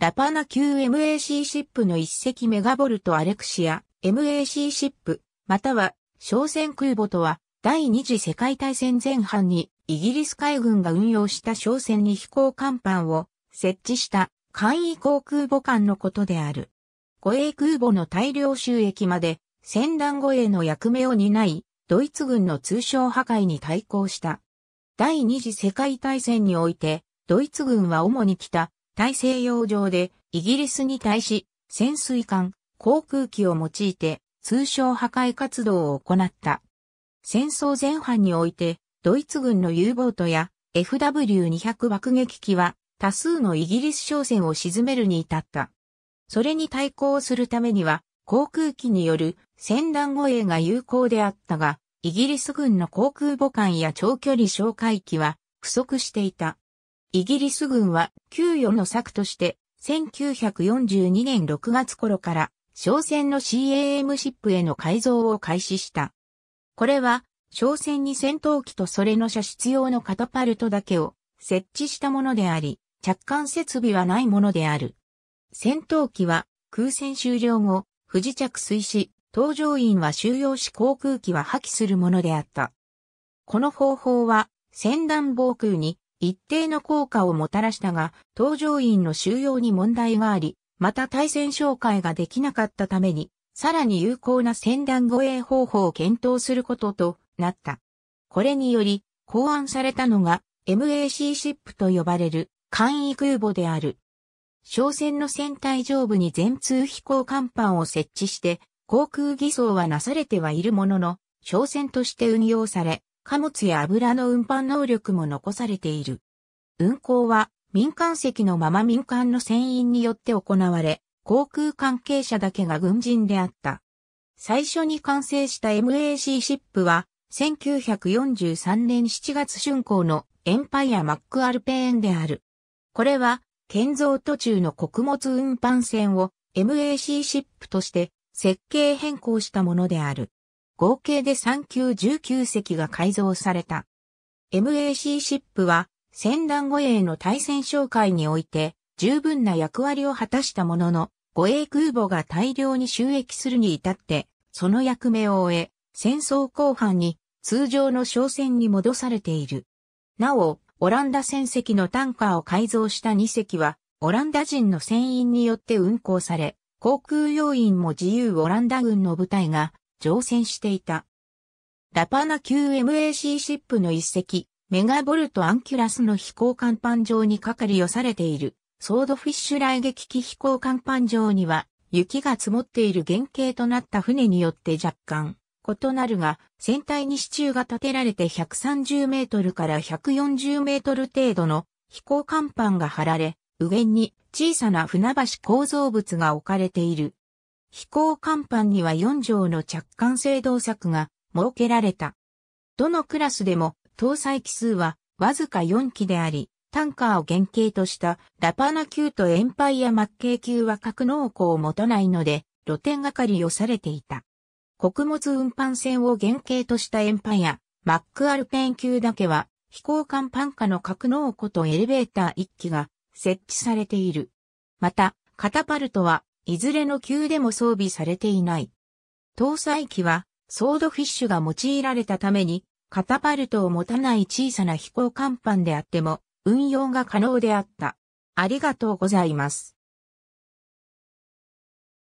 ラパナ級 MAC シップの一隻メガボルトアレクシア、MAC シップ、または、商船空母とは、第二次世界大戦前半に、イギリス海軍が運用した商船に飛行甲板を設置した簡易航空母艦のことである。護衛空母の大量収益まで、戦乱護衛の役目を担い、ドイツ軍の通商破壊に対抗した。第二次世界大戦において、ドイツ軍は主に北、大西洋上でイギリスに対し潜水艦、航空機を用いて通商破壊活動を行った。戦争前半においてドイツ軍の U ボートや FW200 爆撃機は多数のイギリス商船を沈めるに至った。それに対抗するためには航空機による戦団護衛が有効であったが、イギリス軍の航空母艦や長距離哨戒機は不足していた。イギリス軍は給与の策として、1942年6月頃から、商船の CAM シップへの改造を開始した。これは、商船に戦闘機とそれの射出用のカタパルトだけを設置したものであり、着艦設備はないものである。戦闘機は空戦終了後、不時着水し、搭乗員は収容し航空機は破棄するものであった。この方法は、船団防空に一定の効果をもたらしたが、搭乗員の収容に問題があり、また対戦紹介ができなかったために、さらに有効な船団護衛方法を検討することとなった。これにより、考案されたのが MAC シップと呼ばれる簡易空母である。商船の船体上部に全通飛行甲板を設置して、航空偽装はなされてはいるものの、商船として運用され、貨物や油の運搬能力も残されている。運航は民間席のまま民間の船員によって行われ、航空関係者だけが軍人であった。最初に完成した MAC シップは、1943年7月春工のエンパイア・マック・アルペーンである。これは、建造途中の穀物運搬船を MAC シップとして設計変更したものである。合計で3級19隻が改造された。MAC シップは、戦乱護衛の対戦紹介において、十分な役割を果たしたものの、護衛空母が大量に収益するに至って、その役目を終え、戦争後半に通常の商船に戻されている。なお、オランダ船籍のタンカーを改造した2隻は、オランダ人の船員によって運航され、航空要員も自由オランダ軍の部隊が乗船していた。ラパナ級 MAC シップの一隻、メガボルトアンキュラスの飛行甲板上に係をされている、ソードフィッシュ雷撃機飛行甲板上には、雪が積もっている原型となった船によって若干異なるが、船体に支柱が立てられて130メートルから140メートル程度の飛行甲板が張られ、右に小さな船橋構造物が置かれている。飛行甲板には4条の着艦制動策が設けられた。どのクラスでも搭載機数はわずか4機であり、タンカーを原型としたラパナ級とエンパイアマッケイ級は格納庫を持たないので、露天係をされていた。穀物運搬船を原型としたエンパイア、マックアルペン級だけは、飛行艦板下の格納庫とエレベーター1機が設置されている。また、カタパルトはいずれの球でも装備されていない。搭載機は、ソードフィッシュが用いられたために、カタパルトを持たない小さな飛行甲板であっても、運用が可能であった。ありがとうございます。